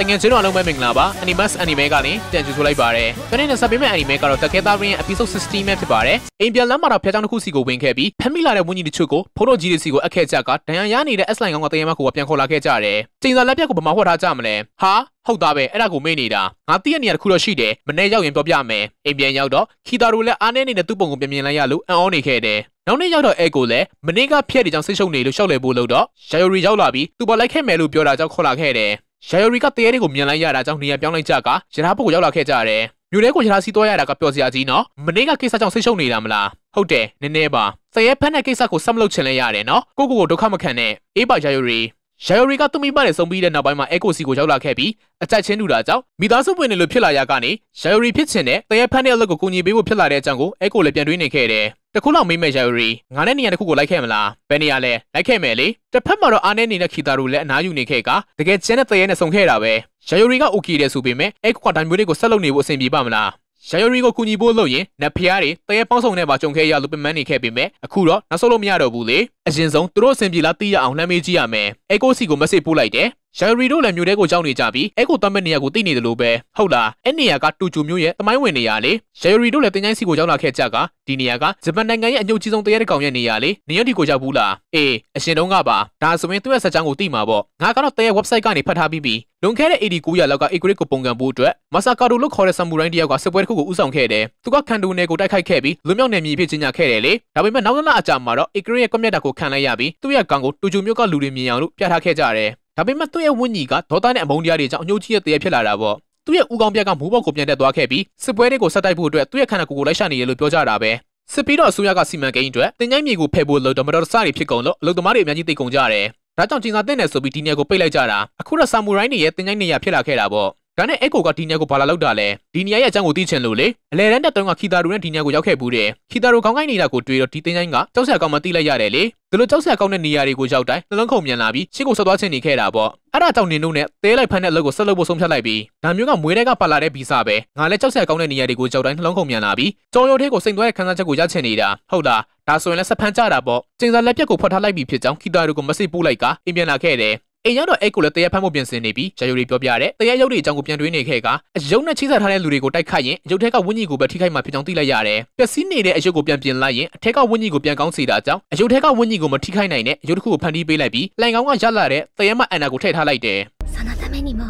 တငယ်ချင်းတို့အလုံးပဲမင်္ဂလာပါ Animax Anime ကလည်းတန်ကျူဆိုလိုက်ပါတယ်။တနေ့နဲ့ဆက်ပေးမယ့် Anime ကတော့တကယ်သားရင်း Episode 16ပဲဖြစ်ပါတယ်။အိမ်ပြန်လမ်းမှာတော့ဖျားချောင်းတစ်ခုစီကိုဝင်ခဲ့ပြီးဖမ်းမိလာတဲ့ဝင်းကြီးတချို့ကိုဖုန်းတော်ကြီးတွေစီကိုအက်ခဲ့ကြကဒဏ်ရာရနေတဲ့ S line ကောင်ကတရင်မကိုပြန်ခေါ်လာခဲ့ကြတယ်။ချိန်စာလက်ပြတ်ကိုဗမာဟောထားကြမလဲ။ဟာဟုတ်သားပဲအဲ့ဒါကိုမေ့နေတာငါတိရနေရတခုတော့ရှိတယ်မနေ့ရောက်ရင်ပြောပြမယ်အိမ်ပြန်ရောက်တော့ခီတာတို့လည်းအားနေနေတဲ့သူ့ပုံကိုပြင်ပြင်လိုက်ရလို့အံ့ဩနေခဲ့တယ်နောက်နေ့ရောက်တော့အဲကိုလည်းမနေ့ကဖျက်တဲ့ကြောင့်ဆိတ်ရှုပ်နေလို့ရှောက်လေဖို့လို့တော့ရာယိုရီရောက်လာပြီးသူ့ပေါ်လိုက်ခဲ့မယ်လို့ပြောတာကြောင့်ခေါ်လာခဲ့တယ်ရာယိုရီကတရေတွေကိုမြင်လိုက်ရတာကြောင့်နေရာပြောင်းလိုက်ကြကရထားဘုတ်ကိုရောက်လာခဲ့ကြရတယ်။မြို့ထဲကိုရထားစီးသွားရတာကပျော်စရာကြီးနော်။မနေ့ကကိစ္စကြောင့်ဆိတ်ရှုံနေတာမလား။ဟုတ်တယ်နည်းနည်းပါ။စရဲဖက်တဲ့ကိစ္စကိုဆက်မလုပ်ချင်လဲရတယ်နော်။ကိုကိုကိုဒုက္ခမခံနဲ့။အေးပါရာယိုရီယာယိုရီကသူ့မိဘနဲ့ဆုံပြီးတဲ့နောက်ပိုင်းမှာအဲကိုစီကိုရောက်လာခဲ့ပြီးအချက်ချင်းတူတာကြောင့်မိသားစုဝင်တွေလိုဖြစ်လာရကနေယာယိုရီဖြစ်ချင်တဲ့တရေဖန်တဲ့အလုပ်ကိုကူညီပေးဖို့ဖြစ်လာတဲ့အကြောင်းကိုအဲကိုလည်းပြန်တွေးနေခဲ့တယ်။တခုလောက်မိမဲ့ယာယိုရီငါနဲ့နေရာတစ်ခုကိုလိုက်ခဲ့မလား။ဘယ်နေရာလဲ။လိုက်ခဲ့မယ်လေ။တစ်ဖက်မှာတော့အာနဲ့နေတဲ့ခီတာတို့လည်းအနားယူနေခဲ့ကတကယ်ကျန်တဲ့တရေနဲ့ဆုံခဲ့တာပဲ။ယာယိုရီက okay တယ်ဆိုပေမဲ့အဲကိုကဒိုင်မျိုးတွေကိုဆက်လုပ်နေဖို့အဆင်ပြေပါမလား။ရာယိုရီကိုကူညီဖို့လုပ်ရင်နတ်ဖျားတွေတရေပေါင်းဆောင်နဲ့ပါကြုံခဲ့ရလို့ပြန်မနေခဲ့ပေမဲ့အခုတော့နောက်ဆုံးလို့မရတော့ဘူးလေအရင်ဆုံးသူတို့အဆင်ပြေလားသိရအောင်လှမ်းမေးကြည့်ရမယ်အဲကိုစီကို message ပို့လိုက်တယ်ရိုရီတို့လည်းမြို့ထဲကိုကြောက်နေကြပြီးအဲကိုတမ်းမဲ့နေရာကိုသိနေတယ်လို့ပဲဟုတ်လားအဲ့နေရာကတူချူမျိုးရဲ့တမိုင်းဝင်နေရာလေရိုရီတို့လည်းတင်ကျိုင်းစီကိုကြောက်လာခဲ့ကြကဒီနေရာကဂျပန်နိုင်ငံရဲ့အညုတ်ကြီးဆုံးတရဲတကောင်ရဲ့နေရာလေနင်ရောဒီကိုရောက်ဘူးလားအေးအရှင်တုံးကပါဒါဆိုရင်သူ့ရဲ့စကြောင်းကိုသိမှာပေါ့ငါကတော့တရဲ website ကနေဖတ်ထားပြီးပြီလွန်ခဲ့တဲ့ AD 900လောက်က Egret ကိုပုံကံပိုးအတွက်မဆာကာတိုလို့ခေါ်တဲ့ဆမ်မူရိုင်းတယောက်ကစစ်ပွဲတစ်ခုကိုဥဆောင်ခဲ့တယ်သူကခန်တိုနယ်ကိုတိုက်ခိုက်ခဲ့ပြီးလူမျိုးနယ်မြေဖြစ်ကျင်းညာခဲ့တယ်လေဒါပေမဲ့နောက်နောက်အကြာမှာတော့ Egret ရဲ့ကွန်မြက်တာကိုခံလိုက်ရပြီးသူ့ရဲ့ကောင်ကိုတူချူမြို့ကလူတွေမြင်အောင်လို့ပြထားခဲ့ကြတယ်။ဒါပေမဲ့သူ့ရဲ့ဝိညာဉ်ကဒေါသနဲ့အမုန်းတရားတွေကြောင့်အညှိုးကြီးရဲ့တရေဖြစ်လာတာပေါ့။သူ့ရဲ့ဥကောင်ပြက်ကမိုးပေါက်ကိုပြန်တက်သွားခဲ့ပြီးစစ်ပွဲတွေကိုဆက်တိုက်ဖို့အတွက်သူ့ရဲ့ခန္ဓာကိုယ်ကိုလိုက်ရှာနေရလို့ပြောကြတာပဲ။စစ်ပြီးတော့အစိုးရကစီမံကိန်းအတွက်တင်ငိုင်းမြေကိုဖယ်ဖို့လို့ဒမတော်စတွေဖြစ်ကုန်လို့အလုံသမားတွေအများကြီးသိကုန်ကြတယ်။ဒါကြောင့်ကျင်းစာတဲ့နယ်ဆိုပြီးဒီနယ်ကိုပိတ်လိုက်ကြတာအခုတော့ဆာမူရိုင်းတွေရဲ့တင်ငိုင်းနေရဖြစ်လာခဲ့တာပေါ့။ဒါနဲ့အက်ကိုကဒီညက်ကိုဘာလာလောက်တာလဲဒီနေရာရဲ့အကြောင်းကိုသိချင်လို့လေအလဲတန်းတက်တုံးကခီတာရိုနဲ့ဒီညက်ကိုရောက်ခဲ့ဘူးတဲ့ခီတာရိုခေါင်းကိုင်းနေတာကိုတွေ့တော့ဒီတင်းချိုင်းကကြောက်စရာကောင်းမှသိလိုက်ရတယ်လေဒီလိုကြောက်စရာကောင်းတဲ့နေရာတွေကိုရောက်တိုင်းနှလုံးခုန်မြန်လာပြီးရှင်းကိုဆက်သွားချင်နေခဲ့တာပေါ့အဲ့ဒါကြောင့်နင်တို့နဲ့သေးလိုက်ဖမ်းတဲ့အလုပ်ကိုဆက်လုပ်ဖို့ဆုံးဖြတ်လိုက်ပြီးဒါမျိုးကမွေးတဲ့ကပါလာတဲ့ဗီဇပဲငါလည်းကြောက်စရာကောင်းတဲ့နေရာတွေကိုကြောက်တိုင်းနှလုံးခုန်မြန်လာပြီးကြော်ရိုထဲကိုစိန်သွဲတဲ့ခန်းစားချက်ကိုရချင်နေတာဟုတ်လားဒါဆိုရင်လည်းစဖန်ကြတာပေါ့စင်စာလက်ပြက်ကိုဖွက်ထားလိုက်ပြီးဖြစ်ကြောင်းခီတာရိုကိုမက်ဆေ့ပို့လိုက်ကအိမ်ပြန်လာခဲ့တယ်အိမ်ရောက်တော့အိတ်ကိုလည်းတရက်ဖမ်းဖို့ပြင်ဆင်နေပြီးရာယိုတွေပြောပြတဲ့တရက်ရုပ်တွေအကြောင်းကိုပြန်တွေးနေခဲ့ကအယုတ်နဲ့ချိစက်ထားတဲ့လူတွေကိုတိုက်ခိုက်ရင်အယုတ်ထက်ကဝင်းကြီးကိုပဲထိခိုက်မှာဖြစ်ကြောင်းသိလိုက်ရတယ်။ပျက်စီးနေတဲ့အယုတ်ကိုပြန်ပြင်လိုက်ရင်အထက်ကဝင်းကြီးကိုပြန်ကောင်းစေတာကြောင့်အယုတ်ထက်ကဝင်းကြီးကိုမထိခိုက်နိုင်တဲ့အယုတ်တစ်ခုကိုဖန်တီးပေးလိုက်ပြီးလိုင်ကောင်ကရလာတဲ့တရက်မအန်နာကိုထည့်ထားလိုက်တယ်။そのためにも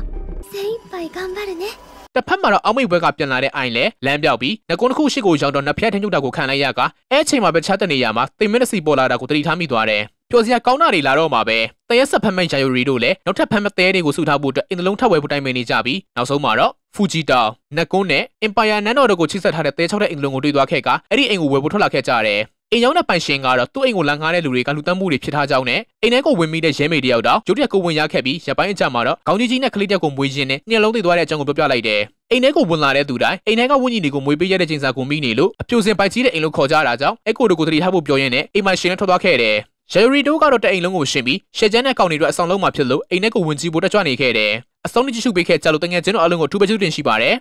精一杯頑張るね။တစ်ဖက်မှာတော့အောက်မိတ်ဘွဲကပြန်လာတဲ့အိုင်လဲလမ်းပြောက်ပြီးနှကုန်းတစ်ခုရှိကိုရောက်တော့နှစ်ဖက်ထင်းညှုပ်တာကိုခံလိုက်ရကအဲချိန်မှာပဲချတဲ့နေရာမှာတိမ်မင်းစီပေါ်လာတာကိုတတိထားမိသွားတယ်။ပျော်စရာကောင်းတာတွေလာတော့မှာပဲတရက်ဆက်ဖမ်းမဲ့ဂျာယိုရီတို့လည်းနောက်ထပ်ဖမ်းမဲ့တဲတွေကိုစုထားဖို့အတွက်အင်တလုံးထပ်ဝယ်ဖို့တိုင်ပင်နေကြပြီးနောက်ဆုံးမှာတော့ဖူဂျီတောင်နက်ကွန်းနဲ့အင်ပါယာနန်းတော်တို့ကိုချိတ်ဆက်ထားတဲ့တဲချောက်တဲ့အင်တလုံးကိုတွေ့သွားခဲ့ကအဲ့ဒီအိမ်ကိုဝယ်ဖို့ထွက်လာခဲ့ကြတယ်အိမ်ရောက်တဲ့ပိုင်ရှင်ကတော့သူ့အိမ်ကိုလန်ငားတဲ့လူတွေကလူတန်းမှုတွေဖြစ်ထားကြောင်းနဲ့အိမ်ထဲကိုဝင်မိတဲ့ရဲမေတယောက်တော့ရုတ်တရက်ကိုဝင်ရခဲ့ပြီးရပိုင်းအကြမှာတော့ခေါင်းကြီးကြီးနဲ့ကလေးတက်ကိုမွေးခြင်းနဲ့ညှက်လုံးသိသွားတဲ့အကြောင်းကိုပြောပြလိုက်တယ်။အိမ်ထဲကိုဝင်လာတဲ့သူတိုင်းအိမ်ထဲကဝင်းကြီးတွေကိုမွေးပေးရတဲ့ချိန်စာကိုမိနေလို့အပြိုစင်ပိုက်ကြီးတဲ့အိမ်လို့ခေါ်ကြတာကြောင့်အဲ့ကိုတို့ကိုတတိထားဖို့ပြောရင်းနဲ့အိမ်မှာရှင်ထွက်သွားခဲ့တယ်။ရယ်ရီတို့ကတော့တအိမ်လုံးကိုရှင်ပြီးရှယ်ကျန်းတဲ့ကောင်တွေတို့အဆောင်လုံးမှာဖြစ်လို့အိမ်ထဲကိုဝင်ကြည့်ဖို့တက်ကြွနေခဲ့တယ်အဆောင်ကြီးရှုပေးခဲ့ကြလို့တငယ်ချင်းတို့အလုံးကိုထူပကျူးတင်ရှိပါတယ်